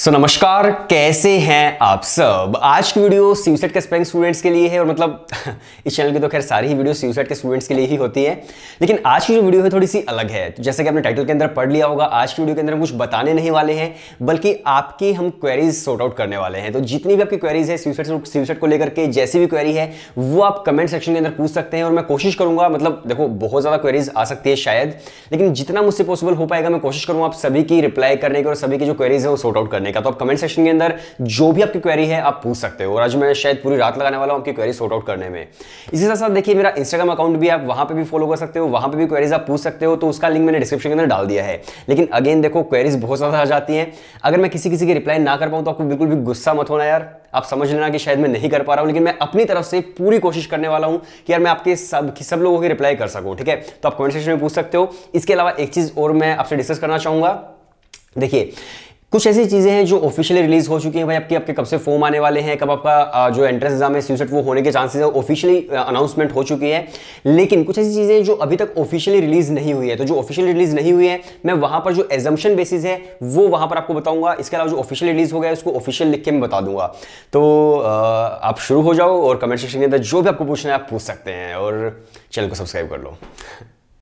सो so, नमस्कार कैसे हैं आप सब आज की वीडियो सीयूसेट e के स्पेंग स्टूडेंट्स के लिए है और मतलब इस चैनल की तो खैर सारी ही वीडियो सीयूसेट e के स्टूडेंट्स के लिए ही होती है लेकिन आज की जो वीडियो है थोड़ी सी अलग है तो जैसे कि आपने टाइटल के अंदर पढ़ लिया होगा आज की वीडियो के अंदर हम कुछ बताने नहीं वाले हैं बल्कि आपकी हम क्वेरीज सॉर्ट आउट करने वाले हैं तो जितनी भी आपकी क्वेरीज है सीयूसेट सीयूसेट को लेकर के जैसी भी क्वेरी है वो आप कमेंट सेक्शन के अंदर पूछ सकते हैं और मैं कोशिश करूंगा मतलब देखो बहुत ज़्यादा क्वेरीज आ सकती है शायद लेकिन जितना मुझसे पॉसिबल हो पाएगा मैं कोशिश करूँगा आप सभी की रिप्लाई करने की और सभी की जो क्वेरीज है वो सॉर्ट आउट करने करने का तो आप कमेंट सेक्शन के अंदर जो भी आपकी क्वेरी है आप पूछ सकते हो और आज मैं शायद पूरी रात लगाने वाला हूँ आपकी क्वेरी सॉर्ट आउट करने में इसी साथ साथ देखिए मेरा इंस्टाग्राम अकाउंट भी आप वहाँ पर भी फॉलो कर सकते हो वहाँ पर भी क्वेरीज आप पूछ सकते हो तो उसका लिंक मैंने डिस्क्रिप्शन के अंदर डाल दिया है लेकिन अगेन देखो क्वेरीज बहुत ज़्यादा आ जाती हैं अगर मैं किसी किसी की रिप्लाई ना कर पाऊँ तो आपको बिल्कुल भी गुस्सा मत होना यार आप समझ लेना कि शायद मैं नहीं कर पा रहा हूं लेकिन मैं अपनी तरफ से पूरी कोशिश करने वाला हूं कि यार मैं आपके सब सब लोगों की रिप्लाई कर सकूं ठीक है तो आप कमेंट सेक्शन में पूछ सकते हो इसके अलावा एक चीज़ और मैं आपसे डिस्कस करना चाहूंगा देखिए कुछ ऐसी चीज़ें हैं जो ऑफिशियली रिलीज हो चुकी हैं भाई आपके आपके कब से फॉर्म आने वाले हैं कब आपका जो एंट्रेंस एग्जाम है सीसेट वो होने के चांसेस है ऑफिशियली अनाउंसमेंट हो चुकी है लेकिन कुछ ऐसी चीज़ें हैं जो अभी तक ऑफिशियली रिलीज नहीं हुई है तो जो ऑफिशियली रिलीज नहीं हुई है मैं वहाँ पर जो एजम्पन बेसिस है वो वहाँ पर आपको बताऊंगा इसके अलावा जो ऑफिशियल रिलीज हो गया है उसको ऑफिशियल लिख के मैं बता दूंगा तो आप शुरू हो जाओ और कमेंट सेक्शन के अंदर जो भी आपको पूछना है आप पूछ सकते हैं और चैनल को सब्सक्राइब कर लो